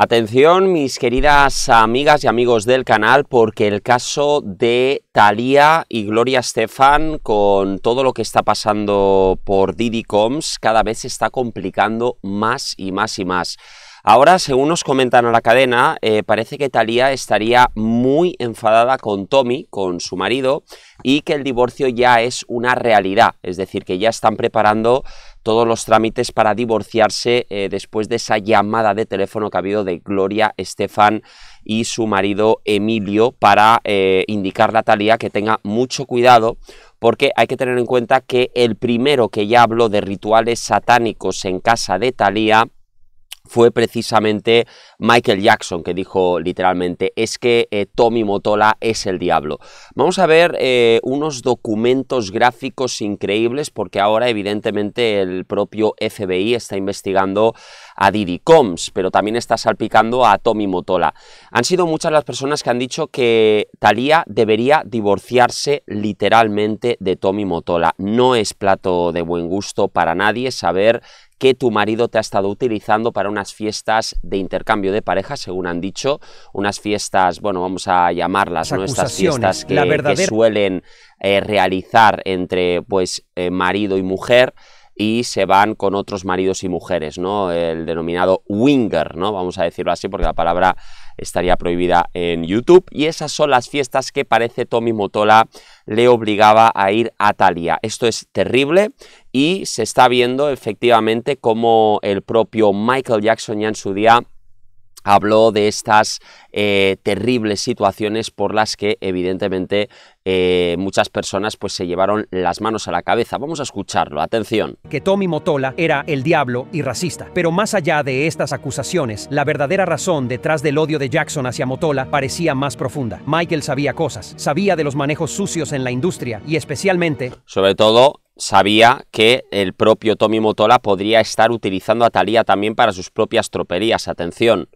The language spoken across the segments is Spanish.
Atención mis queridas amigas y amigos del canal porque el caso de Thalía y Gloria Estefan con todo lo que está pasando por Didi cada vez se está complicando más y más y más. Ahora, según nos comentan a la cadena, eh, parece que Thalía estaría muy enfadada con Tommy, con su marido, y que el divorcio ya es una realidad, es decir, que ya están preparando todos los trámites para divorciarse eh, después de esa llamada de teléfono que ha habido de Gloria Estefan y su marido Emilio para indicar eh, indicarle a Talía que tenga mucho cuidado porque hay que tener en cuenta que el primero que ya habló de rituales satánicos en casa de Thalía fue precisamente Michael Jackson que dijo literalmente es que eh, Tommy Motola es el diablo. Vamos a ver eh, unos documentos gráficos increíbles porque ahora evidentemente el propio FBI está investigando a Didi Combs, pero también está salpicando a Tommy Motola. Han sido muchas las personas que han dicho que Thalía debería divorciarse literalmente de Tommy Motola. No es plato de buen gusto para nadie saber que tu marido te ha estado utilizando para unas fiestas de intercambio de pareja, según han dicho, unas fiestas, bueno, vamos a llamarlas, ¿no? Estas fiestas que, se suelen eh, realizar entre pues eh, marido y mujer y se van con otros maridos y mujeres, ¿no? El denominado winger, ¿no? Vamos a decirlo así porque la palabra estaría prohibida en YouTube. Y esas son las fiestas que parece Tommy Motola le obligaba a ir a Talia. Esto es terrible y se está viendo efectivamente como el propio Michael Jackson ya en su día habló de estas eh, terribles situaciones por las que evidentemente eh, muchas personas pues se llevaron las manos a la cabeza. Vamos a escucharlo, atención. Que Tommy Motola era el diablo y racista. Pero más allá de estas acusaciones, la verdadera razón detrás del odio de Jackson hacia Motola parecía más profunda. Michael sabía cosas, sabía de los manejos sucios en la industria y especialmente... Sobre todo sabía que el propio Tommy Motola podría estar utilizando a Talía también para sus propias troperías, atención.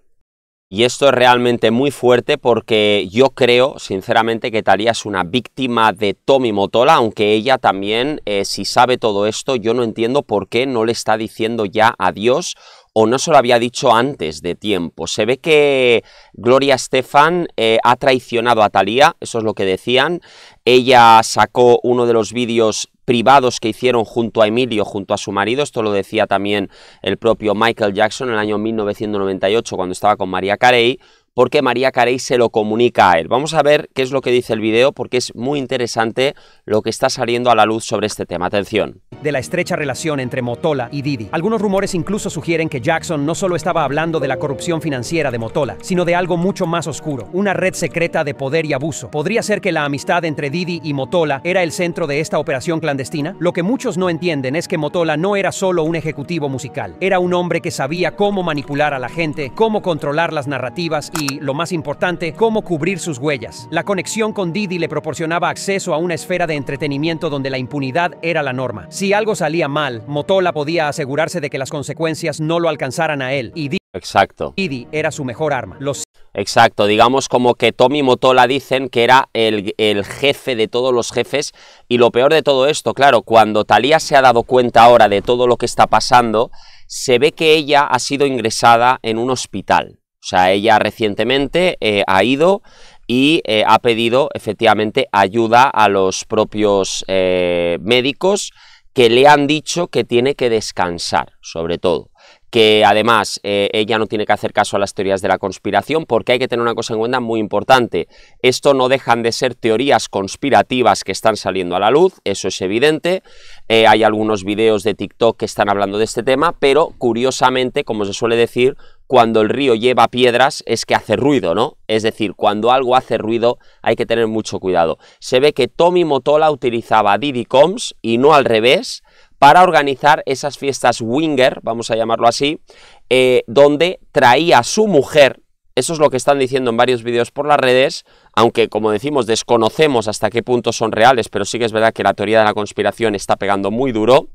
Y esto es realmente muy fuerte porque yo creo, sinceramente, que Talía es una víctima de Tommy Motola, aunque ella también, eh, si sabe todo esto, yo no entiendo por qué no le está diciendo ya adiós o no se lo había dicho antes de tiempo. Se ve que Gloria Estefan eh, ha traicionado a Thalía, eso es lo que decían. Ella sacó uno de los vídeos privados que hicieron junto a Emilio, junto a su marido, esto lo decía también el propio Michael Jackson en el año 1998 cuando estaba con María Carey, porque María Carey se lo comunica a él. Vamos a ver qué es lo que dice el video porque es muy interesante lo que está saliendo a la luz sobre este tema. Atención. De la estrecha relación entre Motola y Didi. Algunos rumores incluso sugieren que Jackson no solo estaba hablando de la corrupción financiera de Motola, sino de algo mucho más oscuro, una red secreta de poder y abuso. Podría ser que la amistad entre Didi y Motola era el centro de esta operación clandestina. Lo que muchos no entienden es que Motola no era solo un ejecutivo musical, era un hombre que sabía cómo manipular a la gente, cómo controlar las narrativas y y, lo más importante, cómo cubrir sus huellas. La conexión con Didi le proporcionaba acceso a una esfera de entretenimiento donde la impunidad era la norma. Si algo salía mal, Motola podía asegurarse de que las consecuencias no lo alcanzaran a él y Didi Exacto. Didi era su mejor arma. Los... Exacto, digamos como que Tommy Motola dicen que era el, jefe de todos los jefes y lo peor de todo esto, claro, cuando Talía se ha dado cuenta ahora de todo lo que está pasando, se ve que ella ha sido ingresada en un hospital. O sea, ella recientemente eh, ha ido y eh, ha pedido efectivamente ayuda a los propios eh, médicos que le han dicho que tiene que descansar, sobre todo que además ella no tiene que hacer caso a las teorías de la conspiración, porque hay que tener una cosa en cuenta muy importante. Esto no dejan de ser teorías conspirativas que están saliendo a la luz, eso es evidente. hay algunos videos de TikTok que están hablando de este tema, pero curiosamente, como se suele decir, cuando el río lleva piedras es que hace ruido, ¿no? Es decir, cuando algo hace ruido hay que tener mucho cuidado. Se ve que Tommy Motola utilizaba Combs, y no al revés para organizar esas fiestas winger, vamos a llamarlo así, eh, donde traía a su mujer, eso es lo que están diciendo en varios vídeos por las redes, aunque como decimos desconocemos hasta qué punto son reales, pero sí que es verdad que la teoría de la conspiración está pegando muy duro,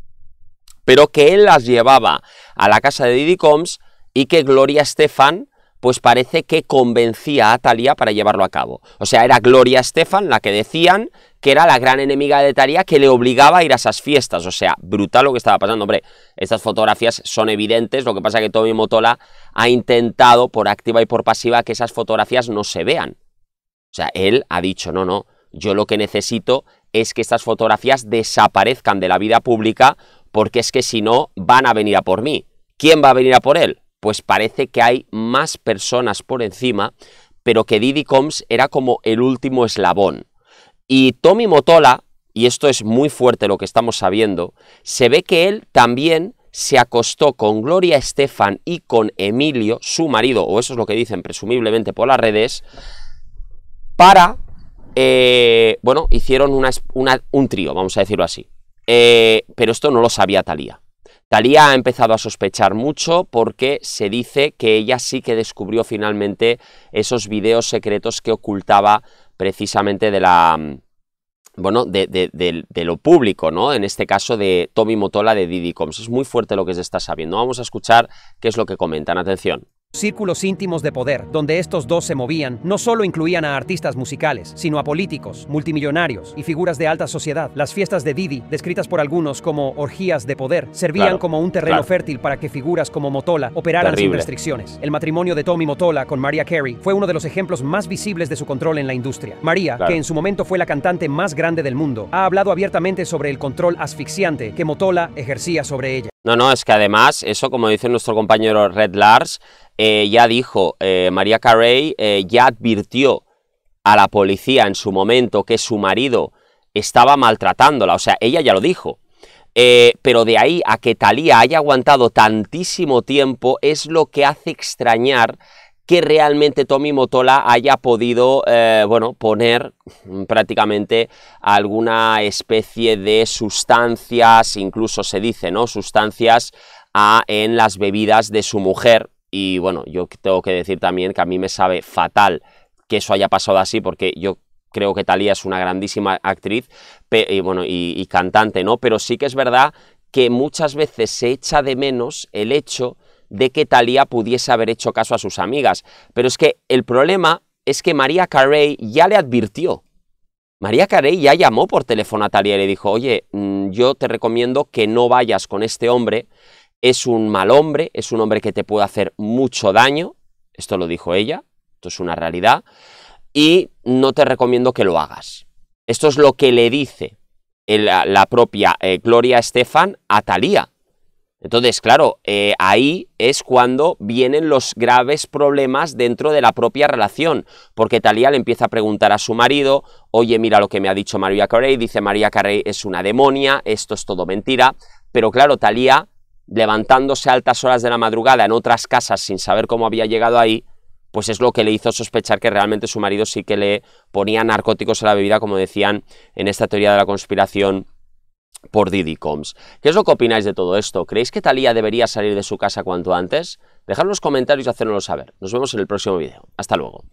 pero que él las llevaba a la casa de Diddy Combs y que Gloria Estefan pues parece que convencía a Talía para llevarlo a cabo. O sea, era Gloria Estefan la que decían que era la gran enemiga de Talía que le obligaba a ir a esas fiestas. O sea, brutal lo que estaba pasando. Hombre, estas fotografías son evidentes, lo que pasa es que Tommy Motola ha intentado por activa y por pasiva que esas fotografías no se vean. O sea, él ha dicho, no, no, yo lo que necesito es que estas fotografías desaparezcan de la vida pública porque es que si no van a venir a por mí. ¿Quién va a venir a por él? pues parece que hay más personas por encima, pero que Didi Combs era como el último eslabón. Y Tommy Motola, y esto es muy fuerte lo que estamos sabiendo, se ve que él también se acostó con Gloria Estefan y con Emilio, su marido, o eso es lo que dicen presumiblemente por las redes, para, eh, bueno, hicieron un trío, vamos a decirlo así. Eh, pero esto no lo sabía Talía. Talía ha empezado a sospechar mucho porque se dice que ella sí que descubrió finalmente esos videos secretos que ocultaba precisamente de la mm, bueno, de, lo público, ¿no? En este caso de Tommy Motola de Diddy Es muy fuerte lo que se está sabiendo. Vamos a escuchar qué es lo que comentan. Atención. Círculos íntimos de poder, donde estos dos se movían, no solo incluían a artistas musicales, sino a políticos, multimillonarios y figuras de alta sociedad. Las fiestas de Didi, descritas por algunos como orgías de poder, servían como un terreno fértil para que figuras como Motola operaran sin restricciones. El matrimonio de Tommy Motola con Maria Carey fue uno de los ejemplos más visibles de su control en la industria. María, que en su momento fue la cantante más grande del mundo, ha hablado abiertamente sobre el control asfixiante que Motola ejercía sobre ella. No, no, es que además, eso como dice nuestro compañero Red Lars, eh, ya dijo, eh, María Carey eh, ya advirtió a la policía en su momento que su marido estaba maltratándola, o sea, ella ya lo dijo. pero de ahí a que Talía haya aguantado tantísimo tiempo es lo que hace extrañar que realmente Tommy Motola haya podido, bueno, poner prácticamente alguna especie de sustancias, incluso se dice, ¿no? Sustancias ah, en las bebidas de su mujer, y bueno, yo tengo que decir también que a mí me sabe fatal que eso haya pasado así, porque yo creo que Talía es una grandísima actriz y, bueno, y, cantante, ¿no? Pero sí que es verdad que muchas veces se echa de menos el hecho de que Talía pudiese haber hecho caso a sus amigas. Pero es que el problema es que María Carey ya le advirtió. María Carey ya llamó por teléfono a Talía y le dijo, oye, mm, yo te recomiendo que no vayas con este hombre es un mal hombre, es un hombre que te puede hacer mucho daño, esto lo dijo ella, esto es una realidad, y no te recomiendo que lo hagas. Esto es lo que le dice la propia eh, Gloria Estefan a Talía. Entonces, claro, eh, ahí es cuando vienen los graves problemas dentro de la propia relación, porque Talía le empieza a preguntar a su marido, oye, mira lo que me ha dicho María Carey, dice María Carey es una demonia, esto es todo mentira, pero claro, Talía levantándose a altas horas de la madrugada en otras casas sin saber cómo había llegado ahí, pues es lo que le hizo sospechar que realmente su marido sí que le ponía narcóticos a la bebida, como decían en esta teoría de la conspiración por Didi Combs. ¿Qué es lo que opináis de todo esto? ¿Creéis que Talía debería salir de su casa cuanto antes? Dejadnos los comentarios y hacérnoslo saber. Nos vemos en el próximo video. Hasta luego.